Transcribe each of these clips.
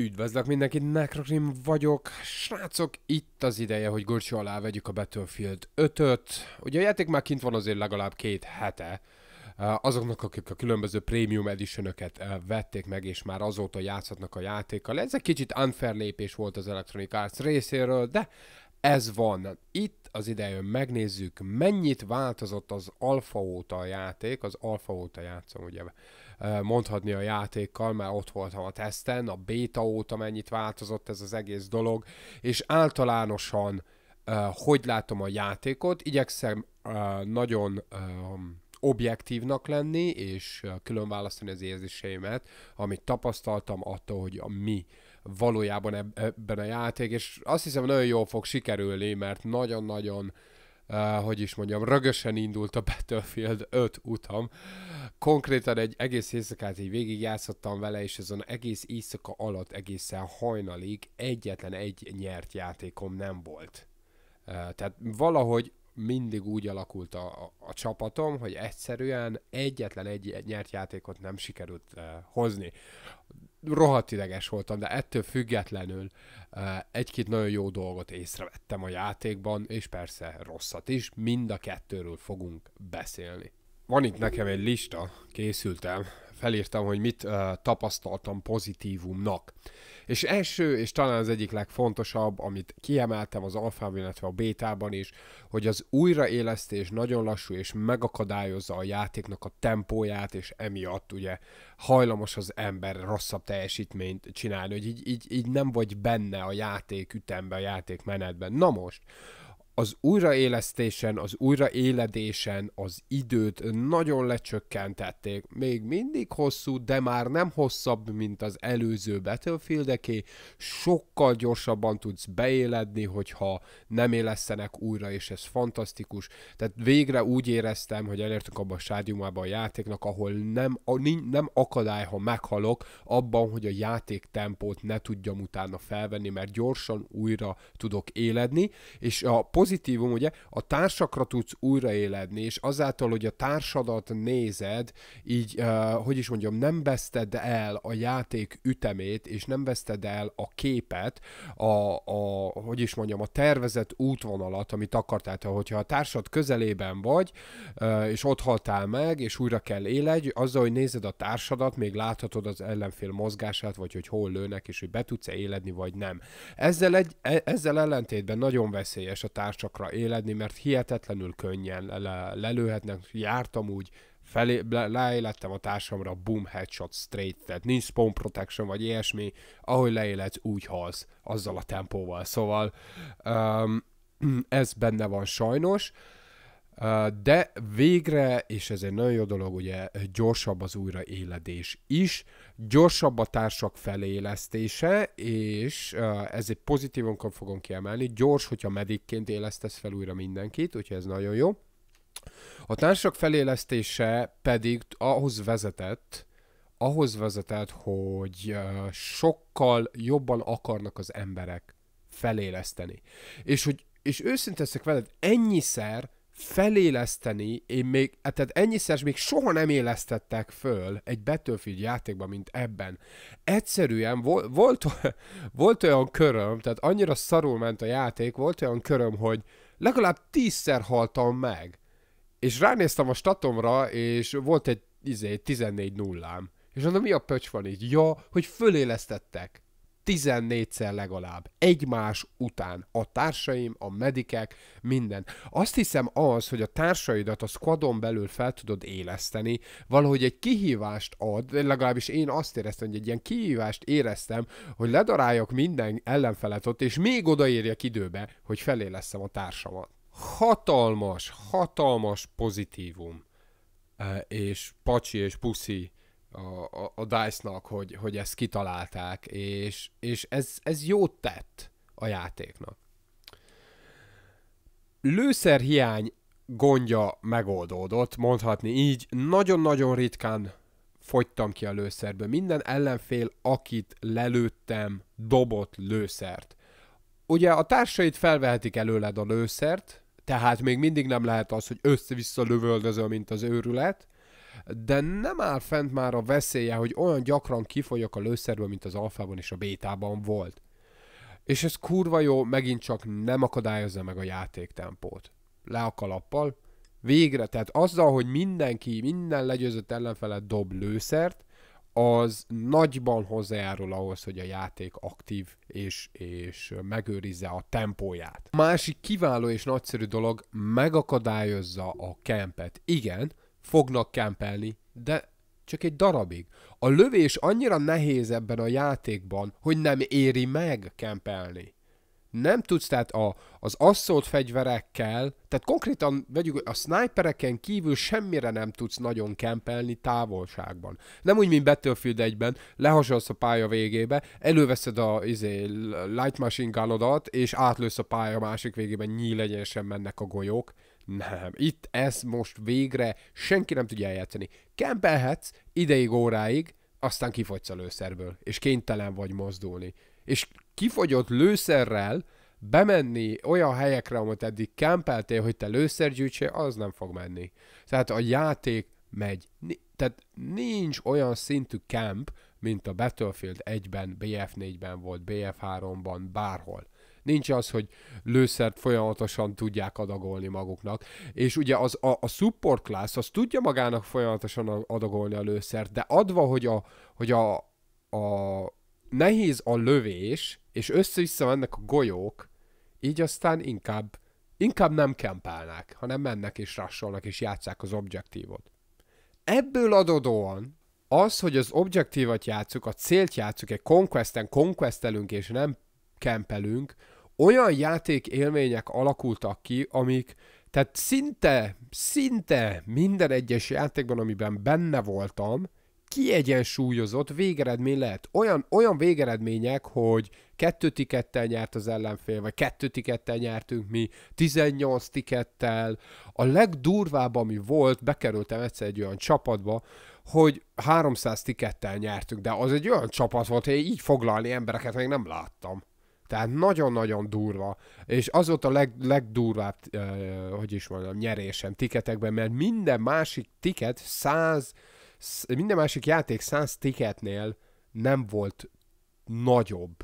Üdvözlök mindenkit, Necrokrim vagyok. Srácok, itt az ideje, hogy gorcsó alá vegyük a Battlefield 5-öt. Ugye a játék már kint van azért legalább két hete. Azoknak, akik a különböző Premium edition vették meg, és már azóta játszhatnak a játékkal. Ez egy kicsit unfair lépés volt az Electronic Arts részéről, de ez van. Itt az ideje, hogy megnézzük, mennyit változott az alfa óta a játék, az alfa óta játszom ugye mondhatni a játékkal, mert ott voltam a teszten, a béta óta mennyit változott ez az egész dolog, és általánosan hogy látom a játékot, igyekszem nagyon objektívnak lenni, és külön választani az érzéseimet, amit tapasztaltam attól, hogy a mi valójában ebben a játék, és azt hiszem nagyon jól fog sikerülni, mert nagyon-nagyon uh, uh, hogy is mondjam, rögösen indult a Battlefield 5 utam. Konkrétan egy egész éjszakát így végigjátszottam vele, és azon egész éjszaka alatt egészen hajnalig egyetlen egy nyert játékom nem volt. Uh, tehát valahogy mindig úgy alakult a, a, a csapatom, hogy egyszerűen egyetlen egy nyert játékot nem sikerült uh, hozni rohadt ideges voltam, de ettől függetlenül eh, egy-két nagyon jó dolgot észrevettem a játékban, és persze rosszat is, mind a kettőről fogunk beszélni. Van itt nekem egy lista, készültem, felírtam, hogy mit uh, tapasztaltam pozitívumnak. És első, és talán az egyik legfontosabb, amit kiemeltem az alfában, illetve a bétában is, hogy az újraélesztés nagyon lassú, és megakadályozza a játéknak a tempóját, és emiatt ugye hajlamos az ember rosszabb teljesítményt csinálni, hogy így, így, így nem vagy benne a játék ütemben, a játék menetben. Na most, az újraélesztésen, az újraéledésen az időt nagyon lecsökkentették. Még mindig hosszú, de már nem hosszabb, mint az előző Battlefieldeké. Sokkal gyorsabban tudsz beéledni, hogyha nem élesztenek újra, és ez fantasztikus. Tehát végre úgy éreztem, hogy elértünk abban a stádiumában a játéknak, ahol nem, nem akadály, ha meghalok, abban, hogy a játék tempót ne tudjam utána felvenni, mert gyorsan újra tudok éledni, és a pozitív pozitívum, ugye, a társakra tudsz újraéledni, és azáltal, hogy a társadat nézed, így, uh, hogy is mondjam, nem veszted el a játék ütemét, és nem veszted el a képet, a, a hogy is mondjam, a tervezett útvonalat, amit akartál, tehát hogyha a társad közelében vagy, uh, és ott haltál meg, és újra kell éledj, azzal, hogy nézed a társadat, még láthatod az ellenfél mozgását, vagy hogy hol lőnek, és hogy be tudsz-e éledni, vagy nem. Ezzel, egy, e, ezzel ellentétben nagyon veszélyes a társadat, másokra éledni, mert hihetetlenül könnyen le, lelőhetnek. Jártam úgy, felé, leélettem a társamra, boom, headshot, straight, tehát nincs spawn protection, vagy ilyesmi, ahogy leéletsz, úgy halsz, azzal a tempóval, szóval um, ez benne van sajnos, uh, de végre, és ez egy nagyon jó dolog, ugye gyorsabb az újraéledés is, gyorsabb a társak felélesztése, és ez egy pozitívunkat fogom kiemelni, gyors, hogyha medikként élesztesz fel újra mindenkit, úgyhogy ez nagyon jó. A társak felélesztése pedig ahhoz vezetett, ahhoz vezetett, hogy sokkal jobban akarnak az emberek feléleszteni. És hogy és őszintén veled, ennyiszer feléleszteni, én még, hát tehát ennyiszer még soha nem élesztettek föl egy Battlefield játékban, mint ebben. Egyszerűen vol, volt, volt olyan köröm, tehát annyira szarul ment a játék, volt olyan köröm, hogy legalább tízszer haltam meg. És ránéztem a statomra, és volt egy izé, 14 nullám. És mondom, mi a pöcs van így? Ja, hogy fölélesztettek. 14-szer legalább, egymás után a társaim, a medikek, minden. Azt hiszem az, hogy a társaidat a squadon belül fel tudod éleszteni, valahogy egy kihívást ad, legalábbis én azt éreztem, hogy egy ilyen kihívást éreztem, hogy ledaráljak minden ellenfelet ott, és még odaérjek időbe, hogy feléleszem a társamat. Hatalmas, hatalmas pozitívum. E, és pacsi és puszi a, a, a DICE-nak, hogy, hogy ezt kitalálták, és, és ez, ez jót tett a játéknak. Lőszerhiány gondja megoldódott, mondhatni így. Nagyon-nagyon ritkán fogytam ki a lőszerből. Minden ellenfél, akit lelőttem, dobott lőszert. Ugye a társait felvehetik előled a lőszert, tehát még mindig nem lehet az, hogy össze-vissza lövöldözöl, mint az őrület, de nem áll fent már a veszélye, hogy olyan gyakran kifolyok a lőszerből, mint az alfában és a bétában volt. És ez kurva jó, megint csak nem akadályozza meg a játéktempót. Le a kalappal, végre, tehát azzal, hogy mindenki, minden legyőzött ellenfele dob lőszert, az nagyban hozzájárul ahhoz, hogy a játék aktív és, és megőrizze a tempóját. A másik kiváló és nagyszerű dolog megakadályozza a kempet. Igen, fognak kempelni, de csak egy darabig. A lövés annyira nehéz ebben a játékban, hogy nem éri meg kempelni. Nem tudsz, tehát a, az asszolt fegyverekkel, tehát konkrétan vegyük, a snipereken kívül semmire nem tudsz nagyon kempelni távolságban. Nem úgy, mint Battlefield 1-ben, a pálya végébe, előveszed a izé, light machine gunodat, és átlősz a pálya másik végében, nyíl egyenesen mennek a golyók. Nem, itt ez most végre senki nem tudja eljátszani. Kempelhetsz ideig, óráig, aztán kifogysz a lőszerből, és kénytelen vagy mozdulni. És kifogyott lőszerrel bemenni olyan helyekre, amit eddig kempeltél, hogy te lőszer gyűjtsél, az nem fog menni. Tehát a játék megy. Tehát nincs olyan szintű camp, mint a Battlefield 1-ben, BF4-ben volt, BF3-ban, bárhol. Nincs az, hogy lőszert folyamatosan tudják adagolni maguknak. És ugye az, a, a support class az tudja magának folyamatosan adagolni a lőszert, de adva, hogy a, hogy a, a nehéz a lövés, és össze-vissza mennek a golyók, így aztán inkább, inkább nem kempelnek, hanem mennek és rassolnak és játszák az objektívot. Ebből adódóan az, hogy az objektívat játszuk, a célt játszuk, egy conquesten conquestelünk, és nem kempelünk, olyan játék élmények alakultak ki, amik tehát szinte, szinte minden egyes játékban, amiben benne voltam, kiegyensúlyozott végeredmény lehet. Olyan, olyan végeredmények, hogy kettő tikettel nyert az ellenfél, vagy kettő tikettel nyertünk mi, 18 tikettel. A legdurvább, ami volt, bekerültem egyszer egy olyan csapatba, hogy 300 tikettel nyertünk, de az egy olyan csapat volt, hogy így foglalni embereket még nem láttam. Tehát nagyon-nagyon durva. És az volt a leg, legdurvább, eh, hogy is mondjam, nyerésem tiketekben, mert minden másik tiket, száz, minden másik játék száz tiketnél nem volt nagyobb,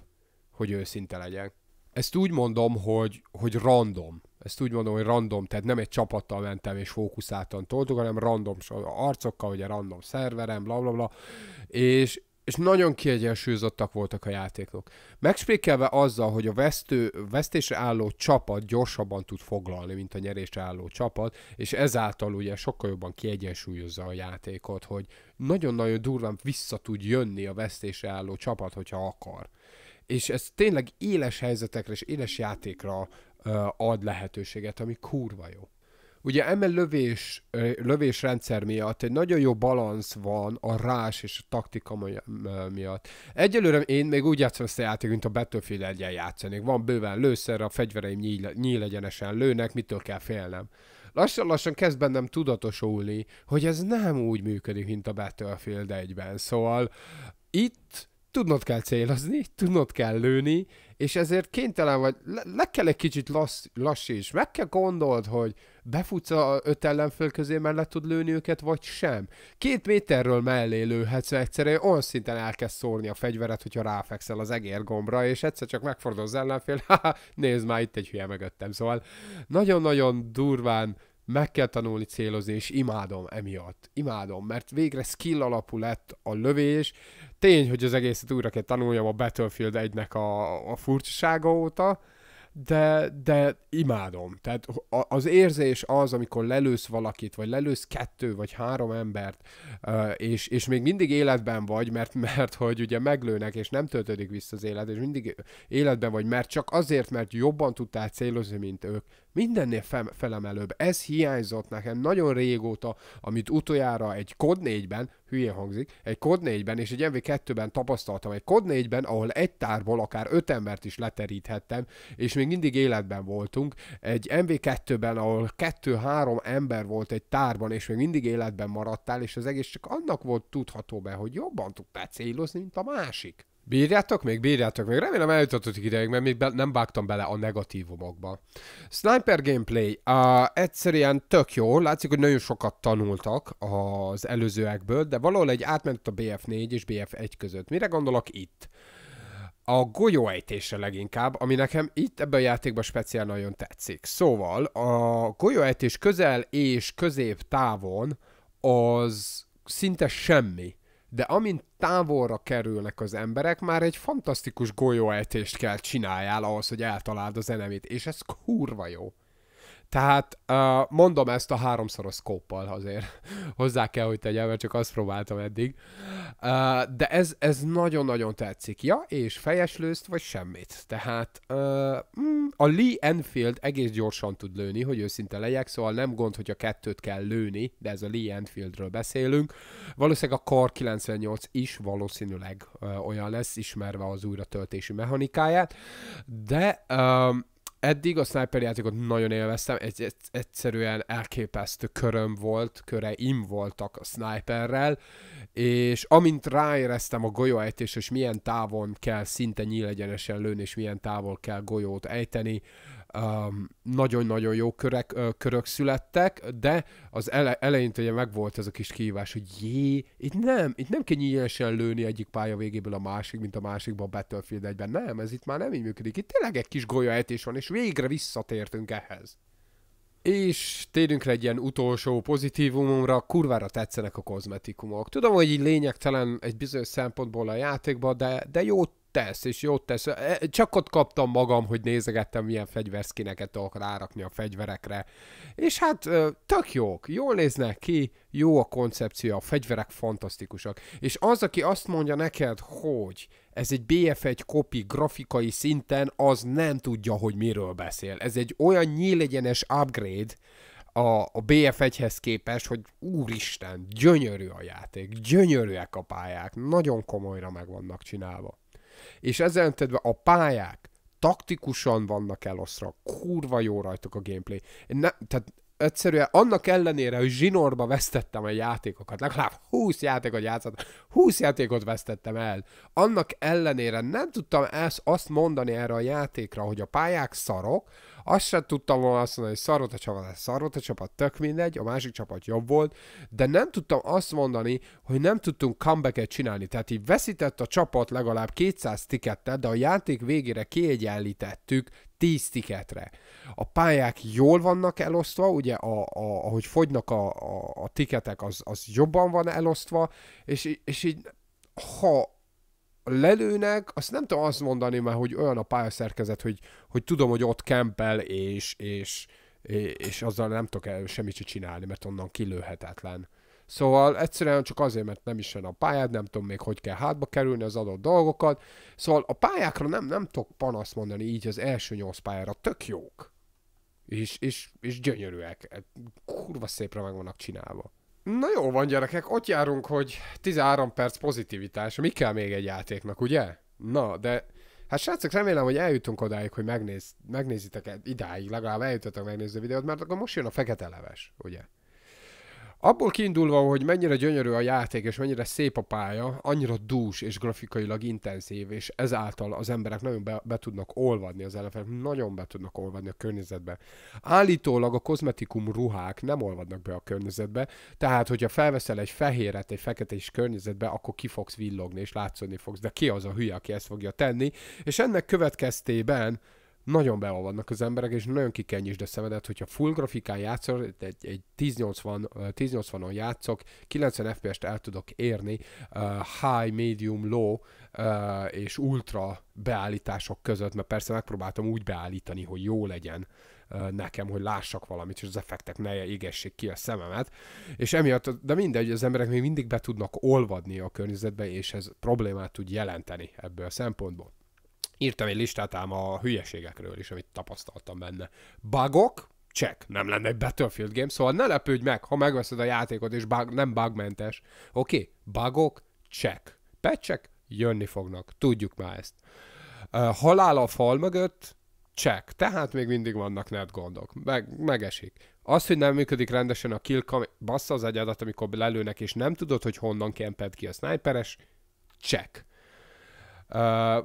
hogy őszinte legyek. Ezt úgy mondom, hogy, hogy random. Ezt úgy mondom, hogy random, tehát nem egy csapattal mentem és fókuszáltan toltuk, hanem random arcokkal, ugye random szerverem, bla bla bla. És, és nagyon kiegyensúlyozottak voltak a játékok. Megspékelve azzal, hogy a vesztő, vesztésre álló csapat gyorsabban tud foglalni, mint a nyerésre álló csapat, és ezáltal ugye sokkal jobban kiegyensúlyozza a játékot, hogy nagyon-nagyon durván vissza tud jönni a vesztésre álló csapat, hogyha akar. És ez tényleg éles helyzetekre és éles játékra ad lehetőséget, ami kurva jó. Ugye emel lövés, lövésrendszer miatt egy nagyon jó balansz van a rás és a taktika miatt. Egyelőre én még úgy játszom ezt a játékot, mint a Battlefield 1 játszanék. Van bőven lőszer, a fegyvereim nyíl, nyíl egyenesen lőnek, mitől kell félnem lassan-lassan kezd bennem tudatosulni, hogy ez nem úgy működik, mint a Battlefield 1-ben. Szóval itt tudnod kell célozni, tudnod kell lőni, és ezért kénytelen vagy, le, le kell egy kicsit lass, lassú is, meg kell gondold, hogy befutsz a öt ellenfél közé, mert le tud lőni őket, vagy sem. Két méterről mellé lőhetsz, egyszerűen olyan szinten elkezd szórni a fegyveret, hogyha ráfekszel az egér gombra, és egyszer csak megfordul az ellenfél, ha nézd már, itt egy hülye megöttem, szóval nagyon-nagyon durván meg kell tanulni célozni, és imádom emiatt. Imádom, mert végre skill alapú lett a lövés. Tény, hogy az egészet újra kell tanuljam a Battlefield 1-nek a, a furcsasága óta, de, de imádom. Tehát az érzés az, amikor lelősz valakit, vagy lelősz kettő, vagy három embert, és, és még mindig életben vagy, mert, mert hogy ugye meglőnek, és nem töltődik vissza az élet, és mindig életben vagy, mert csak azért, mert jobban tudtál célozni, mint ők, mindennél fe- felemelőbb. Ez hiányzott nekem nagyon régóta, amit utoljára egy kod 4-ben hülye hangzik, egy COD 4-ben és egy MV2-ben tapasztaltam, egy COD 4-ben, ahol egy tárból akár öt embert is leteríthettem, és még mindig életben voltunk, egy MV2-ben, ahol kettő-három ember volt egy tárban, és még mindig életben maradtál, és az egész csak annak volt tudható be, hogy jobban tudtál célozni, mint a másik. Bírjátok még? Bírjátok még? Remélem eljutottatok ideig, mert még be, nem vágtam bele a negatívumokba. Sniper gameplay. Uh, egyszerűen tök jó. Látszik, hogy nagyon sokat tanultak az előzőekből, de valahol egy átment a BF4 és BF1 között. Mire gondolok itt? a golyóejtése leginkább, ami nekem itt ebben a játékban speciál nagyon tetszik. Szóval a golyóejtés közel és közép távon az szinte semmi de amint távolra kerülnek az emberek, már egy fantasztikus golyóejtést kell csináljál ahhoz, hogy eltaláld az enemit, és ez kurva jó. Tehát uh, mondom ezt a háromszoros kóppal azért. Hozzá kell, hogy tegyem, mert csak azt próbáltam eddig. Uh, de ez, ez nagyon-nagyon tetszik. Ja, és fejeslőzt vagy semmit. Tehát uh, a Lee Enfield egész gyorsan tud lőni, hogy őszinte legyek, szóval nem gond, hogy a kettőt kell lőni, de ez a Lee Enfieldről beszélünk. Valószínűleg a Kar 98 is valószínűleg uh, olyan lesz, ismerve az újratöltési mechanikáját. De... Uh, eddig a sniper játékot nagyon élveztem, egy, egyszerűen elképesztő köröm volt, köreim voltak a sniperrel, és amint ráéreztem a golyóejtés, és milyen távon kell szinte nyílegyenesen lőni, és milyen távol kell golyót ejteni, Um, nagyon-nagyon jó körek, körök születtek, de az ele, elején ugye megvolt ez a kis kihívás, hogy jé, itt nem, itt nem kell nyílesen lőni egyik pálya végéből a másik, mint a másikban a Battlefield 1-ben. Nem, ez itt már nem így működik. Itt tényleg egy kis golyaetés van, és végre visszatértünk ehhez. És térjünk egy ilyen utolsó pozitívumomra, kurvára tetszenek a kozmetikumok. Tudom, hogy így lényegtelen egy bizonyos szempontból a játékban, de, de jót tesz, és jót tesz. E, csak ott kaptam magam, hogy nézegettem, milyen fegyverszkineket tudok rárakni a fegyverekre. És hát tök jók, jól néznek ki, jó a koncepció, a fegyverek fantasztikusak. És az, aki azt mondja neked, hogy ez egy BF1 kopi grafikai szinten, az nem tudja, hogy miről beszél. Ez egy olyan nyílegyenes upgrade, a, a BF1-hez képest, hogy úristen, gyönyörű a játék, gyönyörűek a pályák, nagyon komolyra meg vannak csinálva. És ezzel tedve a pályák taktikusan vannak eloszra, kurva jó rajtuk a gameplay. Ne, tehát egyszerűen annak ellenére, hogy zsinórba vesztettem a játékokat, legalább 20 játékot játszottam, 20 játékot vesztettem el, annak ellenére nem tudtam ezt, azt mondani erre a játékra, hogy a pályák szarok, azt sem tudtam volna azt mondani, hogy szarot a csapat, szarot a csapat, tök mindegy, a másik csapat jobb volt, de nem tudtam azt mondani, hogy nem tudtunk comeback csinálni, tehát így veszített a csapat legalább 200 tikettel, de a játék végére kiegyenlítettük 10 tiketre a pályák jól vannak elosztva, ugye a, a, ahogy fogynak a, a, a tiketek, az, az jobban van elosztva, és, és így ha lelőnek, azt nem tudom azt mondani, mert hogy olyan a pályaszerkezet, hogy, hogy tudom, hogy ott kempel, és, és, és azzal nem tudok el semmit sem csinálni, mert onnan kilőhetetlen. Szóval egyszerűen csak azért, mert nem is jön a pályád, nem tudom még, hogy kell hátba kerülni az adott dolgokat. Szóval a pályákra nem, nem tudok panaszt mondani így az első nyolc pályára, tök jók. És, és, és gyönyörűek. Kurva szépre meg vannak csinálva. Na jó van gyerekek, ott járunk, hogy 13 perc pozitivitás. Mi kell még egy játéknak, ugye? Na, de hát srácok, remélem, hogy eljutunk odáig, hogy megnéz, megnézitek idáig, legalább eljutottak megnézni a videót, mert akkor most jön a fekete leves, ugye? Abból kiindulva, hogy mennyire gyönyörű a játék, és mennyire szép a pálya, annyira dús és grafikailag intenzív, és ezáltal az emberek nagyon be, be tudnak olvadni, az elefek nagyon be tudnak olvadni a környezetbe. Állítólag a kozmetikum ruhák nem olvadnak be a környezetbe, tehát hogyha felveszel egy fehéret, egy feketés környezetbe, akkor ki fogsz villogni és látszódni fogsz, de ki az a hülye, aki ezt fogja tenni, és ennek következtében nagyon beolvadnak az emberek, és nagyon kikenyisd a szemedet, hogyha full grafikán játszol, egy, egy 1080, 1080-on játszok, 90 FPS-t el tudok érni, uh, high, medium, low uh, és ultra beállítások között, mert persze megpróbáltam úgy beállítani, hogy jó legyen uh, nekem, hogy lássak valamit, és az effektek ne égessék ki a szememet, és emiatt, de mindegy, az emberek még mindig be tudnak olvadni a környezetbe, és ez problémát tud jelenteni ebből a szempontból írtam egy listát ám a hülyeségekről is, amit tapasztaltam benne. Bugok, check, nem lenne egy Battlefield game, szóval ne lepődj meg, ha megveszed a játékot, és bug, nem bugmentes. Oké, okay. bugok, check. Pecsek, jönni fognak, tudjuk már ezt. Uh, halál a fal mögött, check. Tehát még mindig vannak net gondok. Meg, megesik. Az, hogy nem működik rendesen a cam, bassza az egyedet, amikor lelőnek, és nem tudod, hogy honnan kemped ki a sniperes, check. Uh,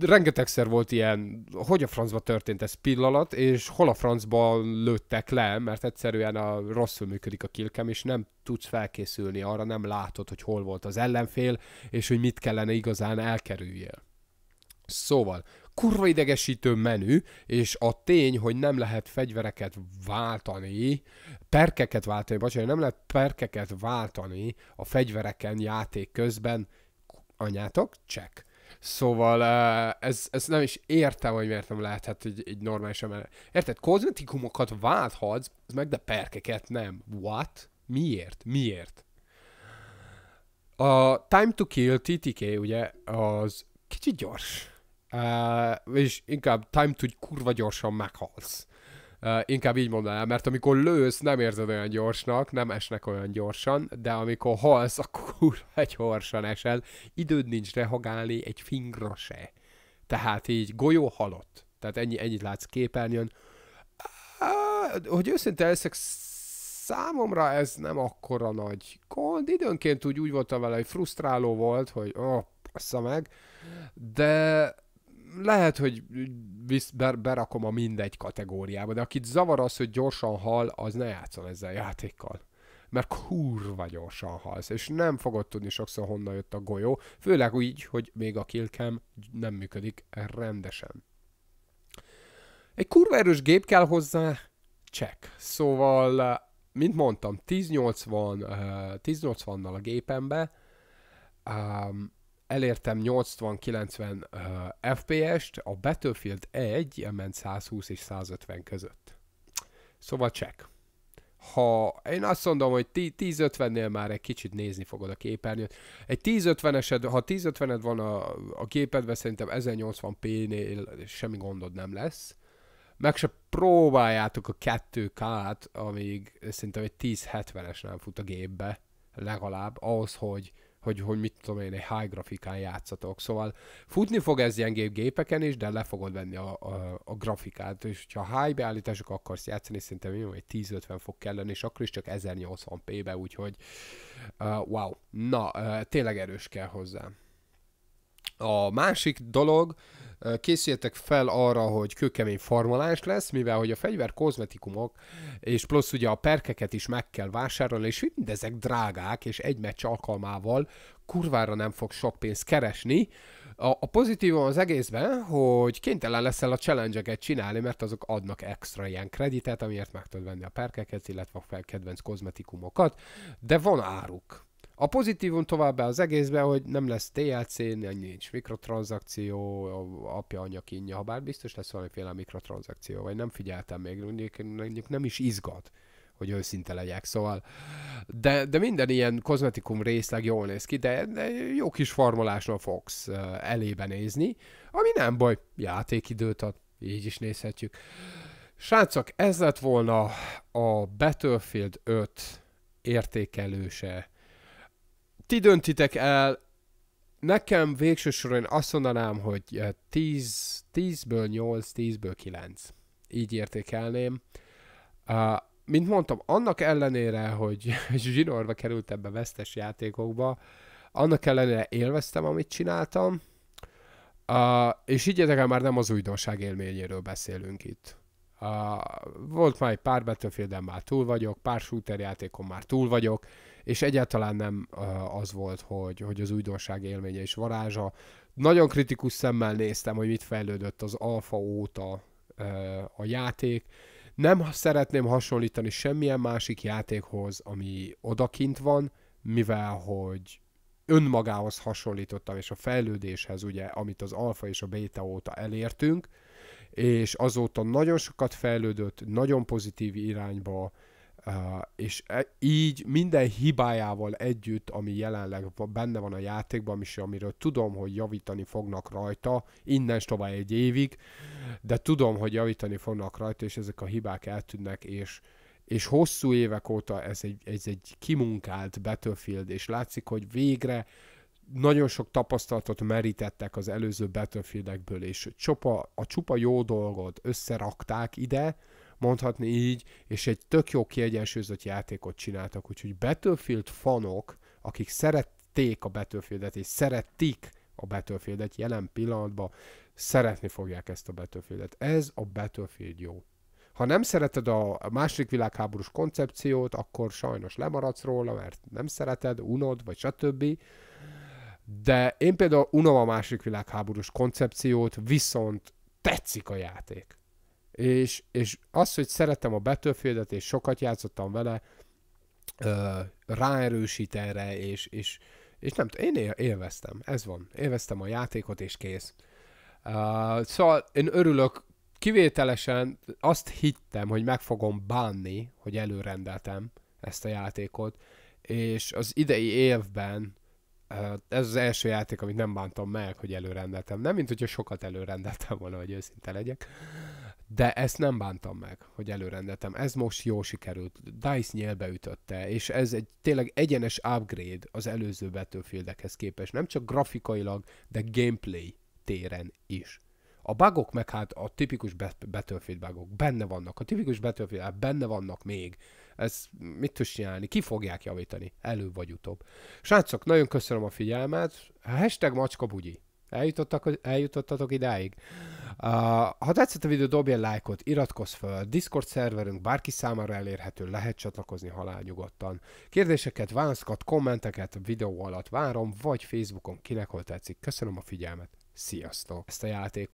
rengetegszer volt ilyen, hogy a francba történt ez pillanat, és hol a francban lőttek le, mert egyszerűen a rosszul működik a kilkem, és nem tudsz felkészülni arra, nem látod, hogy hol volt az ellenfél, és hogy mit kellene igazán elkerüljél. Szóval, kurva idegesítő menü, és a tény, hogy nem lehet fegyvereket váltani, perkeket váltani, bocsánat, nem lehet perkeket váltani a fegyvereken játék közben, anyátok, check. Szóval eh, ez, ez nem is értem, hogy miért nem lehetett egy, egy normális ember. Érted? Kozmetikumokat válthatsz, meg de perkeket nem. What? Miért? Miért? A Time to Kill TTK ugye az kicsit gyors. Uh, és inkább time to kurva gyorsan meghalsz inkább így mondanám, mert amikor lősz, nem érzed olyan gyorsnak, nem esnek olyan gyorsan, de amikor halsz, akkor egy gyorsan esel. Időd nincs rehagálni egy fingra se. Tehát így golyó halott. Tehát ennyi, ennyit látsz képernyőn. Uh, hogy őszinte leszek, számomra ez nem akkora nagy gond. Időnként úgy, úgy voltam vele, hogy frusztráló volt, hogy ó, oh, meg, de lehet, hogy visz, ber, berakom a mindegy kategóriába, de akit zavar az, hogy gyorsan hal, az ne játszon ezzel a játékkal. Mert kurva gyorsan halsz, és nem fogod tudni sokszor honnan jött a golyó, főleg úgy, hogy még a kilkem nem működik rendesen. Egy kurva erős gép kell hozzá, check. Szóval, mint mondtam, 1080, 1080-nal eh, a gépembe, um, elértem 80-90 FPS-t, a Battlefield 1 ment 120 és 150 között. Szóval check. Ha én azt mondom, hogy 10-50-nél már egy kicsit nézni fogod a képernyőt. Egy 10-50-esed, ha 10-50-ed van a, a gépedben, szerintem 1080p-nél semmi gondod nem lesz. Meg se próbáljátok a 2K-t, amíg szerintem egy 10-70-es nem fut a gépbe, legalább, ahhoz, hogy hogy, hogy mit tudom én, egy high grafikán játszatok. Szóval futni fog ez gyengébb gépeken is, de le fogod venni a, a, a grafikát, és ha high beállítások akarsz játszani, szerintem jó, egy 10-50 fog kelleni, és akkor is csak 1080p-be, úgyhogy uh, wow. Na, uh, tényleg erős kell hozzá. A másik dolog, készüljetek fel arra, hogy kőkemény farmolás lesz, mivel hogy a fegyver kozmetikumok, és plusz ugye a perkeket is meg kell vásárolni, és mindezek drágák, és egy meccs alkalmával kurvára nem fog sok pénzt keresni. A, a pozitívum az egészben, hogy kénytelen leszel a challenge csinálni, mert azok adnak extra ilyen kreditet, amiért meg tudod venni a perkeket, illetve a kedvenc kozmetikumokat, de van áruk. A pozitívum továbbá az egészben, hogy nem lesz TLC, nincs mikrotranszakció, apja, anya, kínja, ha bár biztos lesz valamiféle mikrotranszakció, vagy nem figyeltem még, mondjuk nem is izgat hogy őszinte legyek, szóval de, de minden ilyen kozmetikum részleg jól néz ki, de, de jó kis farmolásra fogsz elébe nézni, ami nem baj, játékidőt ad, így is nézhetjük. Srácok, ez lett volna a Battlefield 5 értékelőse ti döntitek el, nekem végső soron azt mondanám, hogy 10, 10-ből 8, 10-ből 9. Így értékelném. Uh, mint mondtam, annak ellenére, hogy zsinórba került ebbe vesztes játékokba, annak ellenére élveztem, amit csináltam, uh, és így érdekel már nem az újdonság élményéről beszélünk itt. Uh, volt már egy pár battlefield már túl vagyok, pár shooter játékon már túl vagyok, és egyáltalán nem az volt, hogy, hogy az újdonság élménye és varázsa. Nagyon kritikus szemmel néztem, hogy mit fejlődött az alfa óta a játék. Nem szeretném hasonlítani semmilyen másik játékhoz, ami odakint van, mivel hogy önmagához hasonlítottam, és a fejlődéshez, ugye, amit az alfa és a beta óta elértünk, és azóta nagyon sokat fejlődött, nagyon pozitív irányba, és e, így minden hibájával együtt, ami jelenleg benne van a játékban, és amiről tudom, hogy javítani fognak rajta, innen tovább egy évig, de tudom, hogy javítani fognak rajta, és ezek a hibák eltűnnek, és, és hosszú évek óta ez egy, ez egy kimunkált Battlefield, és látszik, hogy végre nagyon sok tapasztalatot merítettek az előző Battlefieldekből, és csupa, a csupa jó dolgot összerakták ide, mondhatni így, és egy tök jó kiegyensúlyozott játékot csináltak, úgyhogy Battlefield fanok, akik szerették a Battlefieldet, és szerettik a Battlefieldet jelen pillanatban, szeretni fogják ezt a Battlefieldet. Ez a Battlefield jó. Ha nem szereted a második világháborús koncepciót, akkor sajnos lemaradsz róla, mert nem szereted, unod, vagy stb. De én például unom a második világháborús koncepciót, viszont tetszik a játék és, és az, hogy szeretem a battlefield és sokat játszottam vele, ráerősít erre, és, és, és nem én élveztem, ez van. Élveztem a játékot, és kész. Uh, szóval én örülök, kivételesen azt hittem, hogy meg fogom bánni, hogy előrendeltem ezt a játékot, és az idei évben uh, ez az első játék, amit nem bántam meg, hogy előrendeltem. Nem, mint hogyha sokat előrendeltem volna, hogy őszinte legyek. Uh, de ezt nem bántam meg, hogy előrendetem. Ez most jó sikerült. DICE nyelbe ütötte, és ez egy tényleg egyenes upgrade az előző Battlefieldekhez képest. Nem csak grafikailag, de gameplay téren is. A bugok meg hát a tipikus Battlefield bugok benne vannak. A tipikus Battlefield hát benne vannak még. Ez mit tudsz csinálni? Ki fogják javítani? Előbb vagy utóbb. Srácok, nagyon köszönöm a figyelmet. Hashtag macskabugyi. Eljutottak, eljutottatok idáig? Uh, ha tetszett a videó, egy lájkot, iratkozz fel, a Discord szerverünk bárki számára elérhető, lehet csatlakozni halál nyugodtan. Kérdéseket, válaszokat, kommenteket videó alatt várom, vagy Facebookon kinek hol tetszik. Köszönöm a figyelmet, sziasztok! Ezt a játék